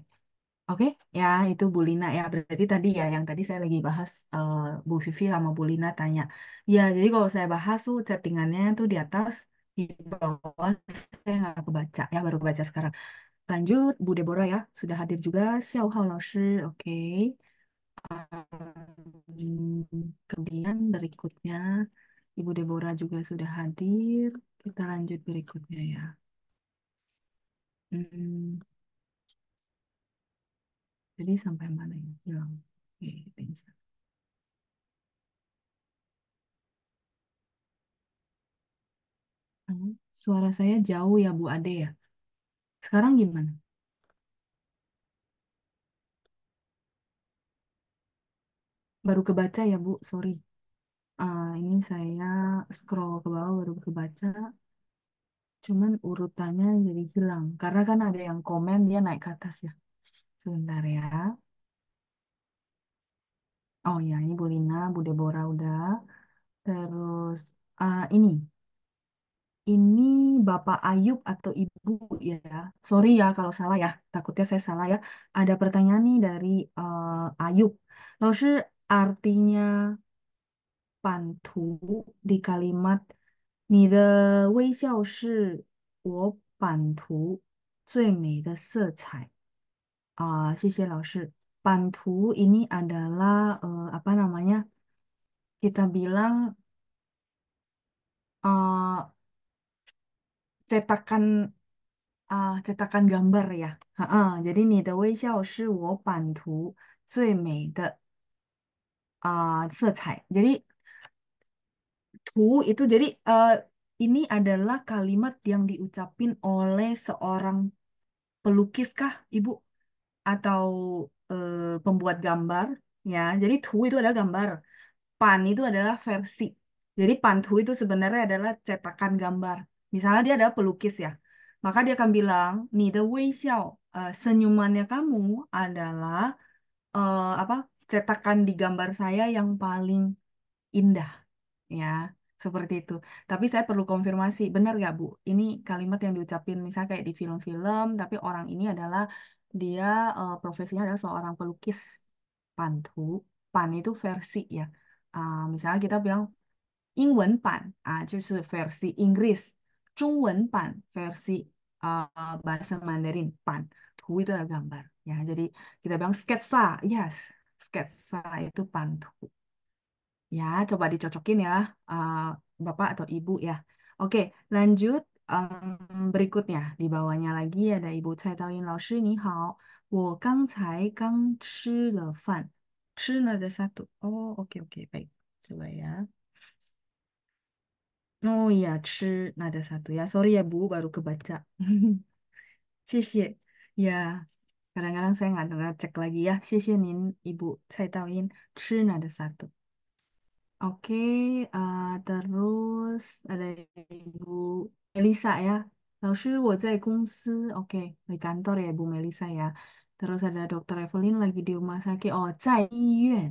Oke, ya itu Bu Lina ya. Berarti tadi ya yang tadi saya lagi bahas uh, Bu Vivi sama Bu Lina tanya. Ya, jadi kalau saya bahas tuh chattingannya tuh di atas, di bawah saya nggak kebaca ya, baru kebaca sekarang. Lanjut Bu Deborah ya, sudah hadir juga Xiao Hao Shi, Oke. kemudian berikutnya Ibu Deborah juga sudah hadir. Kita lanjut berikutnya ya. Hmm. Jadi sampai mana yang hilang? Oke, okay, hmm, Suara saya jauh ya Bu Ade ya. Sekarang gimana? Baru kebaca ya Bu, sorry. Uh, ini saya scroll ke bawah baru kebaca. Cuman urutannya jadi hilang. Karena kan ada yang komen dia naik ke atas ya. Sebentar ya. Oh ya, ini Bu Lina, Bu Deborah udah. Terus uh, ini, ini Bapak Ayub atau Ibu ya. Sorry ya kalau salah ya, takutnya saya salah ya. Ada pertanyaan nih dari uh, Ayub. Lalu artinya pantu di kalimat 你的微笑是我版图最美的色彩。Ah, sisi Laoshi. Pantu ini adalah uh, apa namanya? Kita bilang uh, cetakan ah cetakan gambar ya. Ha Jadi ni de wei xiao shi wo ban tu zui mei de ah secai. Jadi tu itu jadi eh, ini adalah kalimat yang diucapin oleh seorang pelukis kah, Ibu? atau eh, pembuat gambar ya. Jadi tu itu adalah gambar, pan itu adalah versi. Jadi pantu itu sebenarnya adalah cetakan gambar. Misalnya dia adalah pelukis ya. Maka dia akan bilang, ni the way xiao, uh, senyumannya kamu adalah uh, apa? cetakan di gambar saya yang paling indah. Ya, seperti itu. Tapi saya perlu konfirmasi, benar nggak Bu? Ini kalimat yang diucapin misalnya kayak di film-film, tapi orang ini adalah dia uh, profesinya adalah seorang pelukis pantu. Pan itu versi ya. uh, misalnya kita bilang pan Ingwen ah, itu versi Inggris pan versi uh, bahasa Mandarin pan tu itu adalah gambar ya jadi kita bilang sketsa yes sketsa itu pantu ya coba dicocokin ya uh, bapak atau ibu ya oke lanjut 嗯，berikutnya mmm, di bawahnya lagi ada Ibu Cai Taoyin 老师你好，我刚才刚吃了饭。吃了的 satu. Oh, oke okay, oke okay, baik. Coba ya. Oh iya, 吃 nada satu ya. Sorry ya Bu, baru kebaca. Sisi. Ya, kadang-kadang saya nggak cek lagi ya. Sisi nin Ibu Cai Taoyin, 吃 nada satu. Oke, okay, uh, eh, terus ada Ibu Melisa ya. Lalu kantor ya Bu Melisa ya. Terus ada Dokter Evelyn lagi di rumah sakit. Oh, 在医院.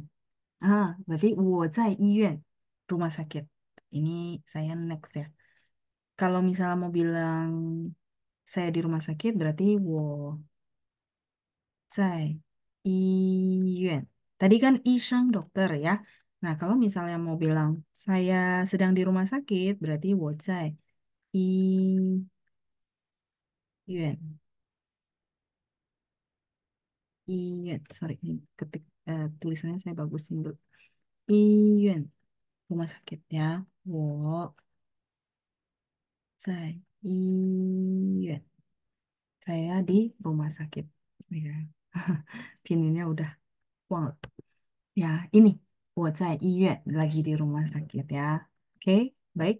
Ah, berarti 我在医院, rumah sakit. Ini saya next ya. Kalau misalnya mau bilang saya di rumah sakit, berarti 我在医院. Tadi kan iseng dokter ya. Nah, kalau misalnya mau bilang saya sedang di rumah sakit, berarti 我在 sorry ini ketik eh, tulisannya saya bagusin dulu. Iyun, rumah sakit ya. Wo, saya Iyun. Saya di rumah sakit. Ya. Pininnya udah wang. Ya, ini. saya Wo 在医院, lagi di rumah sakit ya. Oke, baik.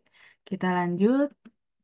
Kita lanjut.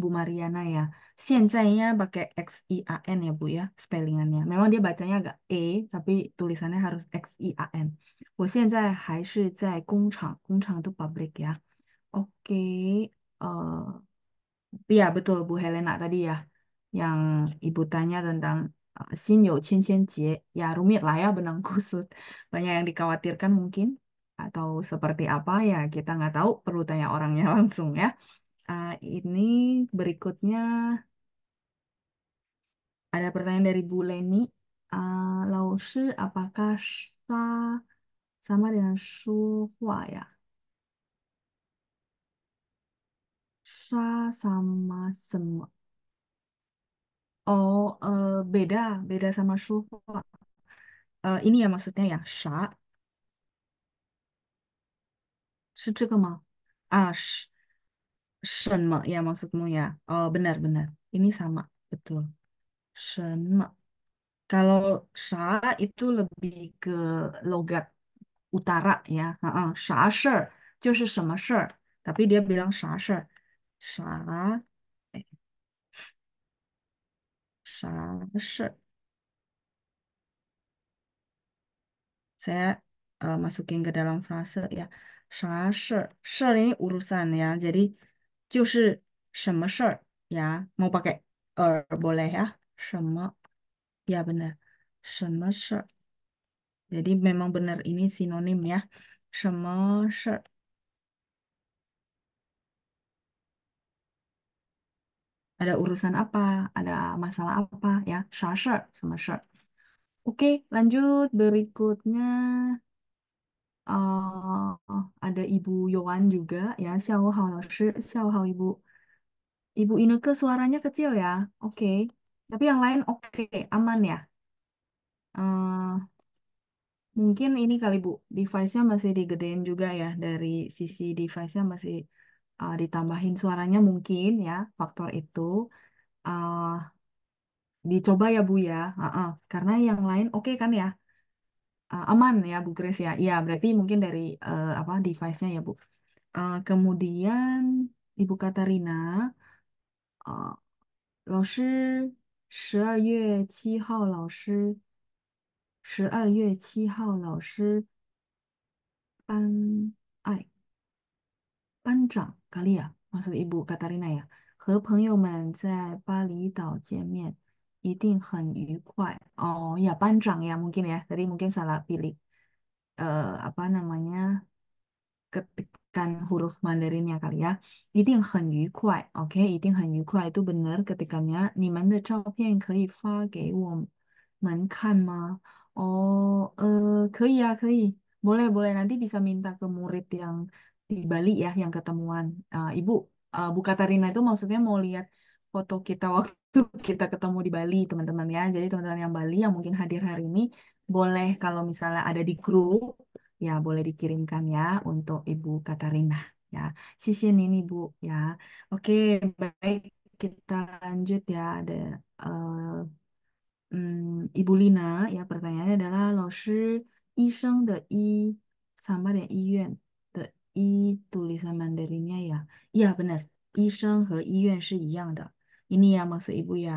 Bu Mariana ya. xianzai pakai X I A N ya Bu ya spellingannya. Memang dia bacanya agak E tapi tulisannya harus X I A N. 我现在还是在工厂，工厂 itu pabrik ya. Oke, Uh, iya betul Bu Helena tadi ya yang Ibu tanya tentang eh, Xin You Qian Qian Jie. Ya rumit lah ya benang kusut. Banyak yang dikhawatirkan mungkin atau seperti apa ya kita nggak tahu perlu tanya orangnya langsung ya. Uh, ini berikutnya ada pertanyaan dari Bu Leni. Uh, apakah sa sama dengan Shuhua ya? Sa sama semua. Oh, uh, beda, beda sama Shuhua. Uh, e, ini ya maksudnya ya, sa. Sha. 是这个吗？啊，是 Shenme ya maksudmu ya. Oh benar-benar. Ini sama betul. Shenme. Kalau sha itu lebih ke logat utara ya. Heeh, sha Tapi dia bilang sha shi. Sha eh, sha shi. Saya eh, masukin ke dalam frase ya. Sha shi. Shi ini urusan ya. Jadi 就是什么事儿 ya er，benar memang benar ini sinonim ya？什么事儿？ada urusan apa ada masalah apa ya sasar, sama sasar. oke lanjut berikutnya Uh, ada Ibu Yohan juga ya, Xiao Hao shi, Xiao Hao Ibu. Ibu Ineke suaranya kecil ya, oke. Tapi yang lain oke, aman ya. Uh, mungkin ini kali Bu, device-nya masih digedein juga ya, dari sisi device-nya masih uh, ditambahin suaranya mungkin ya, faktor itu. Uh, dicoba ya Bu ya, Uh-uh. Karena yang lain oke kan ya. Eh, aman ya Bu Grace ya. Iya, berarti mungkin dari uh, apa device-nya ya Bu. Uh, kemudian Ibu Katarina, eh, 老师十二月七号老师十二月七号老师班爱班长 kali ya maksud Ibu Katarina ya 和朋友们在巴厘岛见面。一定很愉快. ya panjang ya mungkin ya. Tadi mungkin salah pilih eh, apa namanya ketikan huruf Mandarinnya kali ya. 一定很愉快. Oke, okay, itu benar ketikannya. 你们的照片可以发给我们看吗? Oh, eh, Boleh, boleh. Nanti bisa minta ke murid yang di Bali ya, yang ketemuan. uh, Ibu, uh, Bu Katarina itu maksudnya mau lihat foto kita waktu kita ketemu di Bali, teman-teman ya. Jadi teman-teman yang Bali yang mungkin hadir hari ini boleh kalau misalnya ada di grup ya boleh dikirimkan ya untuk Ibu Katarina ya. Sisin ini Bu ya. Oke, baik kita lanjut ya ada uh, Ibu Lina ya pertanyaannya adalah I sama dengan de i tulisan Mandarinnya ya. Iya benar. 医生和医院是一样的。ini ya maksud ibu ya.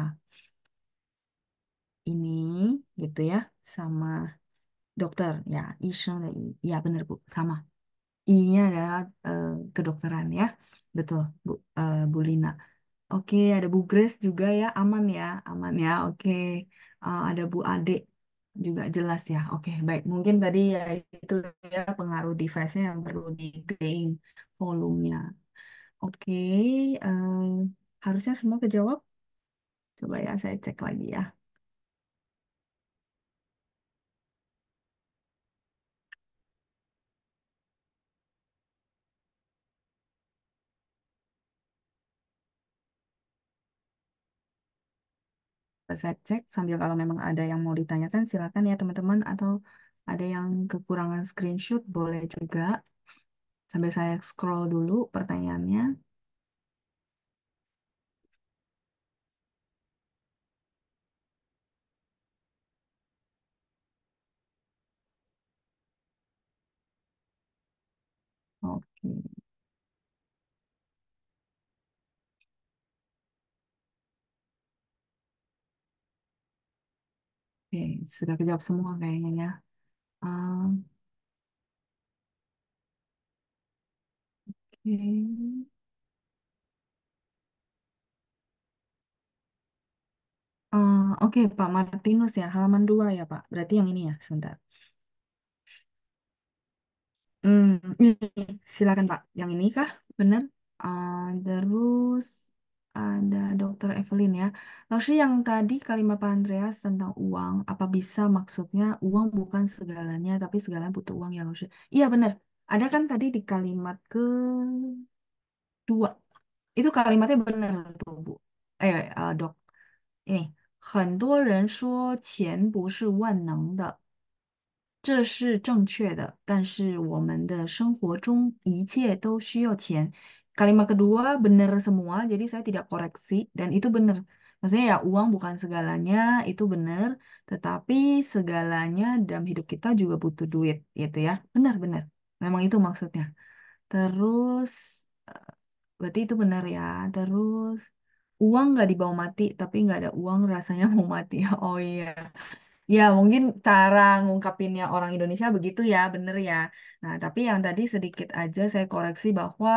Ini gitu ya sama dokter ya, iseng ya benar Bu, sama. I-nya adalah uh, kedokteran ya. Betul Bu uh, Bu Lina. Oke, ada Bu Grace juga ya, aman ya, aman ya. Oke. Uh, ada Bu Ade juga jelas ya. Oke, baik. Mungkin tadi ya itu ya pengaruh device-nya yang perlu di gain volumenya. Oke, uh, Harusnya semua kejawab. Coba ya saya cek lagi ya. saya cek sambil kalau memang ada yang mau ditanyakan silakan ya teman-teman atau ada yang kekurangan screenshot boleh juga sambil saya scroll dulu pertanyaannya Oke. sudah kejawab semua kayaknya ya. Um, oke. Uh, oke, Pak Martinus ya, halaman dua ya Pak. Berarti yang ini ya, sebentar. Hmm, silakan Pak, yang ini kah? Bener? Uh, terus ada Dokter Evelyn ya. Lalu yang tadi kalimat Pak Andreas tentang uang, apa bisa maksudnya uang bukan segalanya, tapi segalanya butuh uang ya Lalu. Iya bener, ada kan tadi di kalimat ke dua. Itu kalimatnya bener tuh Bu. Eh, eh, Dok. Ini, 很多人说钱不是万能的这是正确的，但是我们的生活中一切都需要钱。Kalimat kedua benar semua, jadi saya tidak koreksi dan itu benar. Maksudnya ya uang bukan segalanya, itu benar, tetapi segalanya dalam hidup kita juga butuh duit, gitu ya. Benar-benar. Memang itu maksudnya. Terus eh, berarti itu benar ya. Terus uang nggak dibawa mati, tapi nggak ada uang rasanya mau mati. Oh iya. Ya, mungkin cara ngungkapinnya orang Indonesia begitu ya, bener ya. Nah, tapi yang tadi sedikit aja saya koreksi bahwa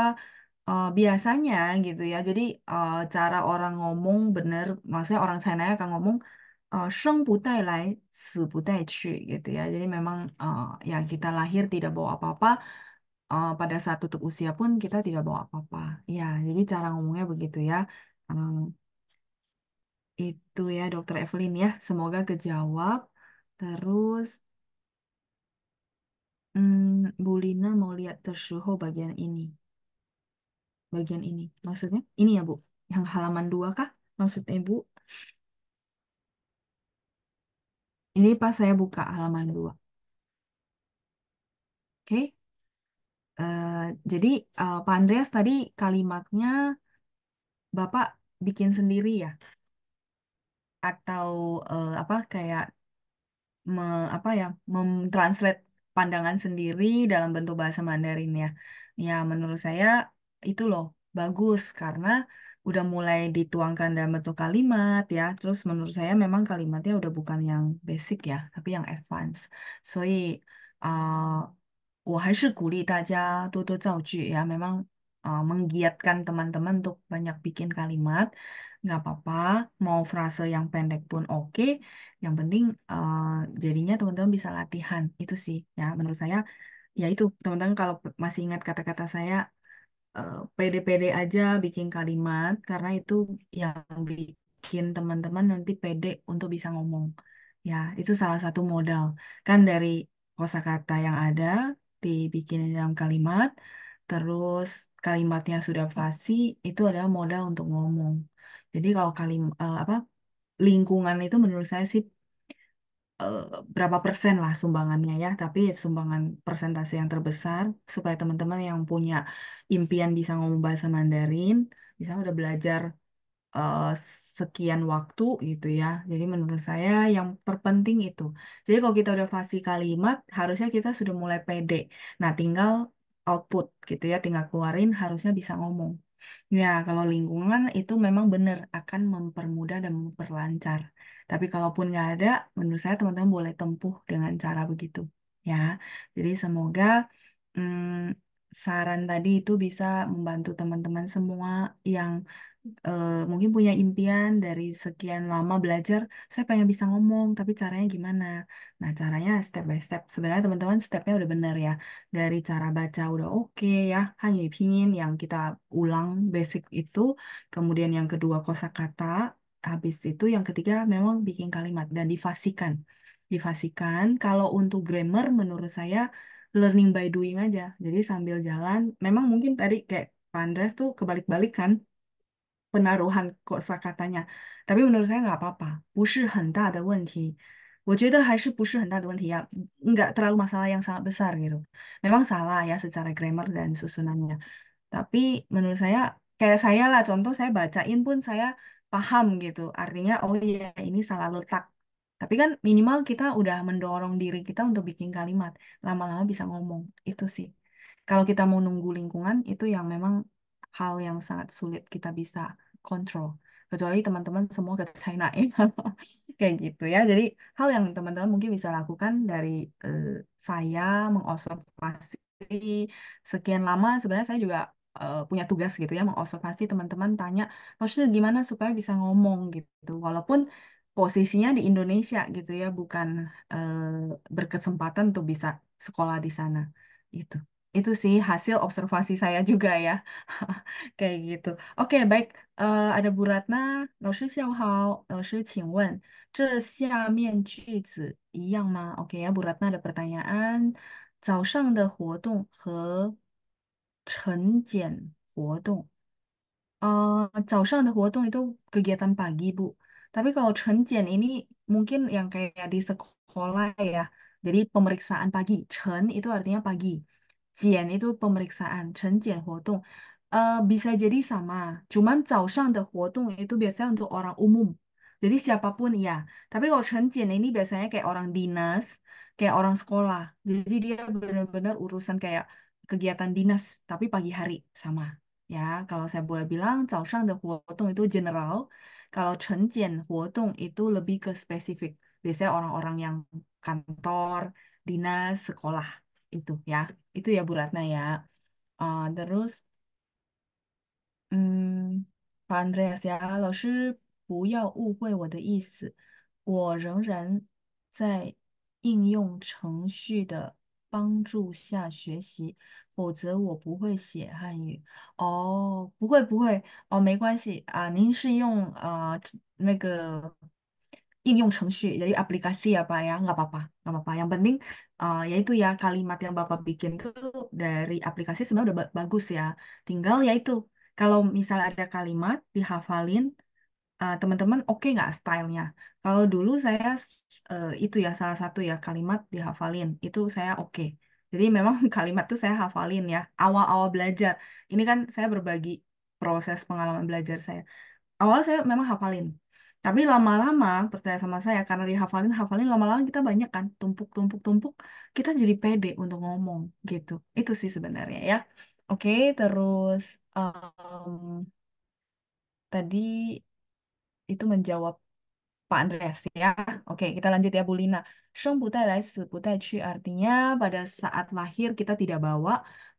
uh, biasanya gitu ya, jadi eh, cara orang ngomong bener, maksudnya orang China akan ngomong eh, "生不带来，死不带去" gitu ya. Jadi memang eh, ya kita lahir tidak bawa apa-apa, eh, pada saat tutup usia pun kita tidak bawa apa-apa. Ya, jadi cara ngomongnya begitu ya. Itu ya Dokter Evelyn ya. Semoga kejawab. Terus hmm, Bu Lina mau lihat tersuho bagian ini. Bagian ini. Maksudnya ini ya Bu. Yang halaman dua kah? Maksudnya Bu. Ini pas saya buka halaman dua. Oke. Eh, jadi uh, Pak Andreas tadi kalimatnya Bapak bikin sendiri ya atau uh, apa kayak me, apa ya mentranslate pandangan sendiri dalam bentuk bahasa Mandarin ya. Ya menurut saya itu loh bagus karena udah mulai dituangkan dalam bentuk kalimat ya. Terus menurut saya memang kalimatnya udah bukan yang basic ya, tapi yang advance. So, eh, ya Memang uh, menggiatkan teman-teman untuk banyak bikin kalimat nggak apa-apa mau frase yang pendek pun oke yang penting uh, jadinya teman-teman bisa latihan itu sih ya menurut saya ya itu teman-teman kalau masih ingat kata-kata saya eh, pede-pede uh, aja bikin kalimat karena itu yang bikin teman-teman nanti pede untuk bisa ngomong ya itu salah satu modal kan dari kosakata yang ada dibikin dalam kalimat terus kalimatnya sudah fasih, itu adalah modal untuk ngomong. Jadi kalau kalim uh, apa lingkungan itu menurut saya sih eh, berapa persen lah sumbangannya ya, tapi sumbangan persentase yang terbesar supaya teman-teman yang punya impian bisa ngomong bahasa Mandarin, bisa udah belajar uh, sekian waktu gitu ya. Jadi menurut saya yang terpenting itu. Jadi kalau kita udah fasih kalimat, harusnya kita sudah mulai pede. Nah, tinggal output gitu ya tinggal keluarin harusnya bisa ngomong ya kalau lingkungan itu memang benar akan mempermudah dan memperlancar tapi kalaupun nggak ada menurut saya teman-teman boleh tempuh dengan cara begitu ya jadi semoga hmm, saran tadi itu bisa membantu teman-teman semua yang uh, mungkin punya impian dari sekian lama belajar, saya pengen bisa ngomong, tapi caranya gimana? Nah, caranya step by step. Sebenarnya teman-teman stepnya udah bener ya. Dari cara baca udah oke ya, hanya pingin yang kita ulang basic itu, kemudian yang kedua kosakata, habis itu yang ketiga memang bikin kalimat dan difasikan. Difasikan, kalau untuk grammar menurut saya learning by doing aja. Jadi sambil jalan, memang mungkin tadi kayak Pandres tuh kebalik-balik kan penaruhan kosakatanya. Tapi menurut saya nggak apa-apa. 不是很大的问题. ya. Nggak terlalu masalah yang sangat besar gitu. Memang salah ya secara grammar dan susunannya. Tapi menurut saya, kayak saya lah contoh saya bacain pun saya paham gitu. Artinya, oh iya ini salah letak tapi kan minimal kita udah mendorong diri kita untuk bikin kalimat. Lama-lama bisa ngomong. Itu sih. Kalau kita mau nunggu lingkungan, itu yang memang hal yang sangat sulit kita bisa kontrol. Kecuali teman-teman semua ke China ya. Kayak gitu ya. Jadi hal yang teman-teman mungkin bisa lakukan dari uh, saya mengobservasi sekian lama sebenarnya saya juga uh, punya tugas gitu ya mengobservasi teman-teman tanya maksudnya gimana supaya bisa ngomong gitu walaupun posisinya di Indonesia gitu ya, bukan eh, berkesempatan untuk bisa sekolah di sana. Itu. Itu sih hasil observasi saya juga ya. Kayak gitu. Oke, baik. Eh, ada Bu Ratna, okay, ya, Bu Ratna ada pertanyaan. 早上的活动和晨检活动，呃，早上的活动 itu kegiatan pagi, Bu. Tapi kalau Chen ini mungkin yang kayak di sekolah ya. Jadi pemeriksaan pagi. Chen itu artinya pagi. Jian itu pemeriksaan. Chen Jian Huodong. Eh, bisa jadi sama. Cuman Zhaoshang de Huodong itu biasanya untuk orang umum. Jadi siapapun ya. Tapi kalau Chen ini biasanya kayak orang dinas, kayak orang sekolah. Jadi dia benar-benar urusan kayak kegiatan dinas, tapi pagi hari sama. Ya, kalau saya boleh bilang, Zhaoshang de Huodong itu general, kalau cenjian 活动 itu lebih ke spesifik. Biasanya orang-orang yang kantor, dinas, sekolah itu ya. Itu ya Bu Ratna ya. Uh, eh, terus 嗯，法兰德斯亚老师，不要误会我的意思，我仍然在应用程序的 hmm, 帮助下学习，否则我不会写汉语。哦，不会不会，哦，没关系啊。您是用呃那个应用程序 j a d aplikasi ya，爸呀，a pa pa，不 pa pa。yang penting，啊，ya itu ya kalimat yang bapa bikin itu dari aplikasi sebenarnya udah bagus ya。tinggal ya itu，kalau misal ada kalimat dihafalin。uh, teman-teman oke okay nggak stylenya? Kalau dulu saya uh, itu ya salah satu ya kalimat dihafalin itu saya oke. Okay. Jadi memang kalimat tuh saya hafalin ya awal-awal belajar. Ini kan saya berbagi proses pengalaman belajar saya. Awal saya memang hafalin, tapi lama-lama percaya sama saya karena dihafalin hafalin lama-lama kita banyak kan tumpuk-tumpuk-tumpuk kita jadi pede untuk ngomong gitu. Itu sih sebenarnya ya. Oke, okay, terus um, tadi itu menjawab Pak Andreas ya. Oke, kita lanjut ya Bu Lina. Sheng butai lai si butai qu artinya pada saat lahir kita tidak bawa,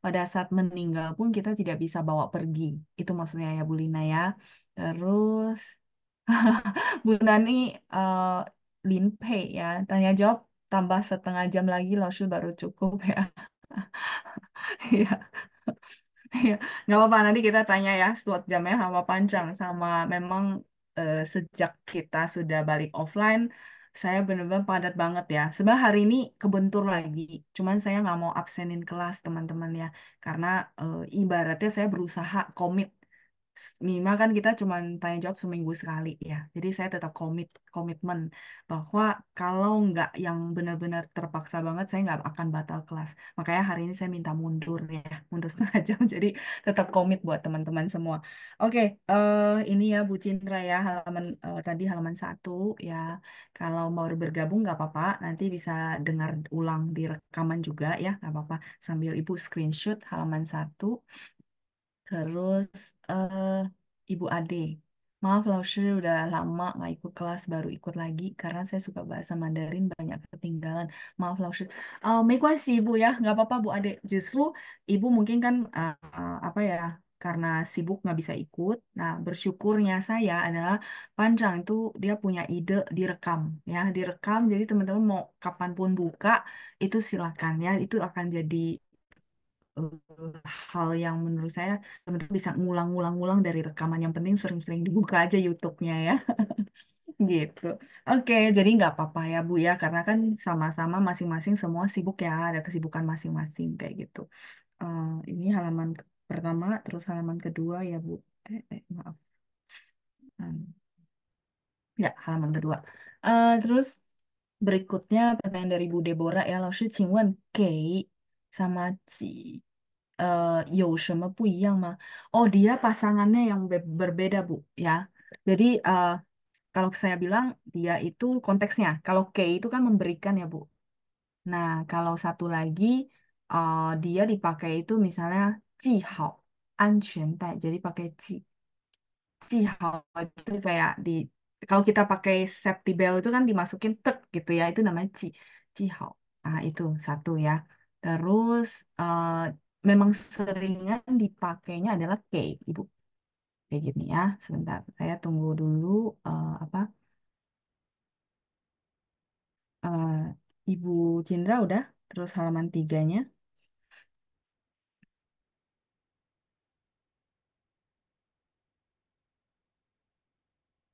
pada saat meninggal pun kita tidak bisa bawa pergi. Itu maksudnya ya Bu Lina ya. Terus Bu Nani uh, Lin Pei ya. Tanya jawab tambah setengah jam lagi loh, losul baru cukup ya. Iya. Iya, nggak apa-apa nanti kita tanya ya slot jamnya sama panjang sama memang uh, sejak kita sudah balik offline, saya benar-benar padat banget ya. Sebab hari ini kebentur lagi, cuman saya nggak mau absenin kelas teman-teman ya, karena uh, ibaratnya saya berusaha komit minimal kan kita cuma tanya jawab seminggu sekali ya. Jadi saya tetap komit komitmen bahwa kalau nggak yang benar-benar terpaksa banget saya nggak akan batal kelas. Makanya hari ini saya minta mundur ya, mundur setengah jam. Jadi tetap komit buat teman-teman semua. Oke, eh ini ya Bu Cindra ya halaman uh, tadi halaman satu ya. Kalau mau bergabung nggak apa-apa, nanti bisa dengar ulang di rekaman juga ya, nggak apa-apa. Sambil Ibu screenshot halaman satu Terus eh Ibu Ade. Maaf, Lausri udah lama nggak ikut kelas, baru ikut lagi karena saya suka bahasa Mandarin banyak ketinggalan. Maaf, Lausri. Eh meikwasi, Ibu ya, nggak apa-apa Bu Ade. Justru Ibu mungkin kan eh, apa ya? Karena sibuk nggak bisa ikut. Nah, bersyukurnya saya adalah Panjang itu dia punya ide direkam, ya direkam. Jadi teman-teman mau kapanpun buka itu silakan ya. Itu akan jadi hal yang menurut saya teman-teman bisa ngulang-ngulang-ngulang dari rekaman yang penting sering-sering dibuka aja YouTube-nya ya gitu. Oke, jadi nggak apa-apa ya Bu ya, karena kan sama-sama masing-masing semua sibuk ya, ada kesibukan masing-masing kayak gitu. Uh, ini halaman pertama, terus halaman kedua ya Bu. Eh, eh maaf. Hmm. Ya, halaman kedua. Uh, terus berikutnya pertanyaan dari Bu Deborah ya, Laoshi Qingwen Kei sama Ci eh, dia pasangannya yang berbeda, Bu, ya. Jadi eh kalau saya bilang dia itu konteksnya. Kalau ke itu kan memberikan ya, Bu. Nah, kalau satu lagi eh dia dipakai itu misalnya ji hao, an Jadi pakai ji. Ji hao itu kayak di kalau kita pakai safety belt itu kan dimasukin tek gitu ya. Itu namanya ji. Ji hao. Nah, itu satu ya. Terus uh, memang seringan dipakainya adalah cake, Ibu. Kayak gini ya. Sebentar, saya tunggu dulu uh, apa Uh, Ibu Cindra udah, terus halaman tiganya.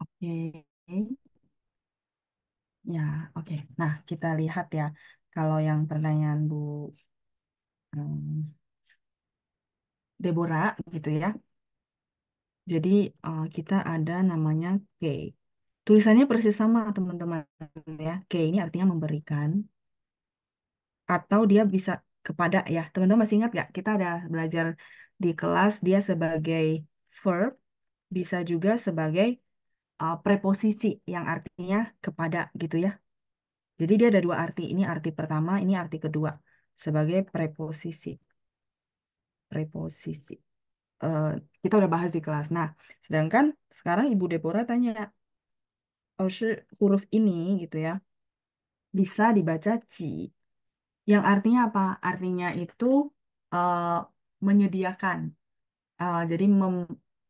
Oke. Ya, oke. Nah, kita lihat ya. Kalau yang pertanyaan Bu um, Deborah gitu ya. Jadi uh, kita ada namanya K. Tulisannya persis sama teman-teman ya. K ini artinya memberikan atau dia bisa kepada ya. Teman-teman masih ingat nggak? Kita ada belajar di kelas dia sebagai verb bisa juga sebagai uh, preposisi yang artinya kepada gitu ya. Jadi dia ada dua arti. Ini arti pertama, ini arti kedua. Sebagai preposisi. Preposisi. Uh, kita udah bahas di kelas. Nah, sedangkan sekarang Ibu Deborah tanya, oh, huruf ini gitu ya, bisa dibaca ci. Yang artinya apa? Artinya itu uh, menyediakan. Uh, jadi mem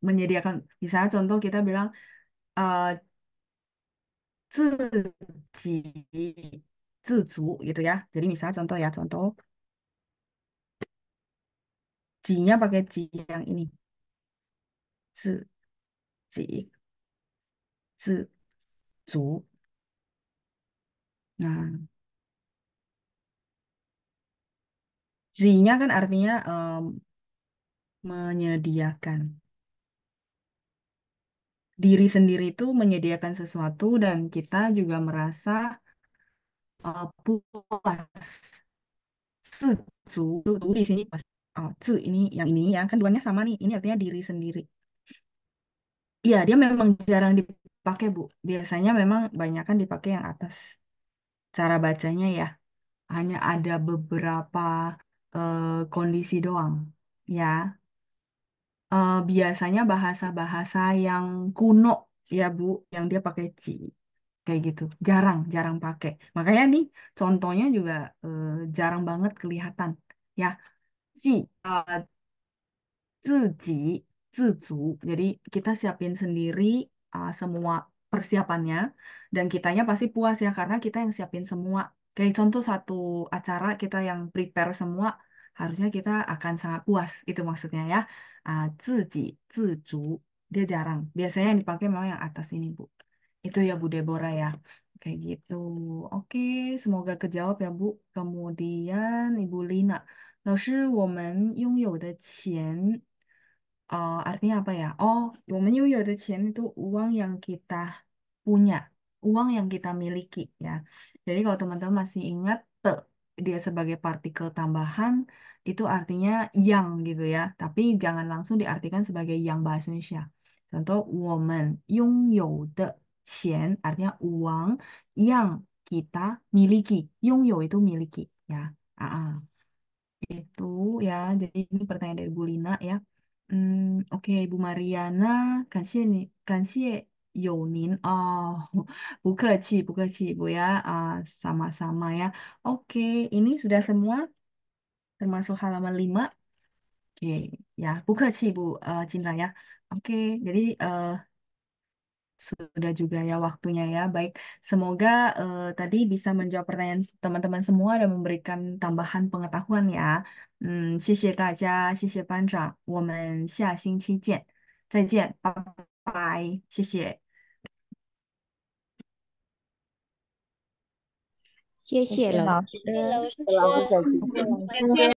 menyediakan, misalnya contoh kita bilang, uh, 自给自足 gitu ya. Jadi misalnya contoh ya, contoh jinya pakai ji yang ini. ji, Nah, kan artinya um, menyediakan diri sendiri itu menyediakan sesuatu dan kita juga merasa uh, puas. Sezu, di sini pas oh, ini yang ini ya kan duanya sama nih. Ini artinya diri sendiri. Iya, dia memang jarang dipakai, Bu. Biasanya memang banyak kan dipakai yang atas. Cara bacanya ya. Hanya ada beberapa uh, kondisi doang, ya uh, biasanya bahasa-bahasa yang kuno ya Bu, yang dia pakai ci kayak gitu. Jarang, jarang pakai. Makanya nih contohnya juga eh, jarang banget kelihatan. Ya, ji, eh, Zuji, Jadi kita siapin sendiri uh, semua persiapannya dan kitanya pasti puas ya karena kita yang siapin semua. Kayak contoh satu acara kita yang prepare semua, harusnya kita akan sangat puas itu maksudnya ya uh, ah, zuji dia jarang biasanya yang dipakai memang yang atas ini bu itu ya bu Deborah ya kayak gitu oke semoga kejawab ya bu kemudian ibu Lina uh, artinya apa ya? Oh, 我们拥有的钱 itu uang yang kita punya, uang yang kita miliki ya. Jadi kalau teman-teman masih ingat te dia sebagai partikel tambahan itu artinya yang gitu ya. Tapi jangan langsung diartikan sebagai yang bahasa Indonesia. Contoh, woman yung you de qian artinya uang yang kita miliki. Yung you itu miliki ya. Ah, -uh. Itu ya. Jadi ini pertanyaan dari Bu Lina ya. Hmm, oke, Bu Mariana, kan nih kasih bu ya, sama-sama ya. Oke, ini sudah semua termasuk halaman 5. Oke, ya, bu Keci, Bu eh, ya. Oke, jadi sudah juga ya waktunya ya. Baik, semoga tadi bisa menjawab pertanyaan teman-teman semua dan memberikan tambahan pengetahuan ya. Hmm, kasih. 谢谢老师，老师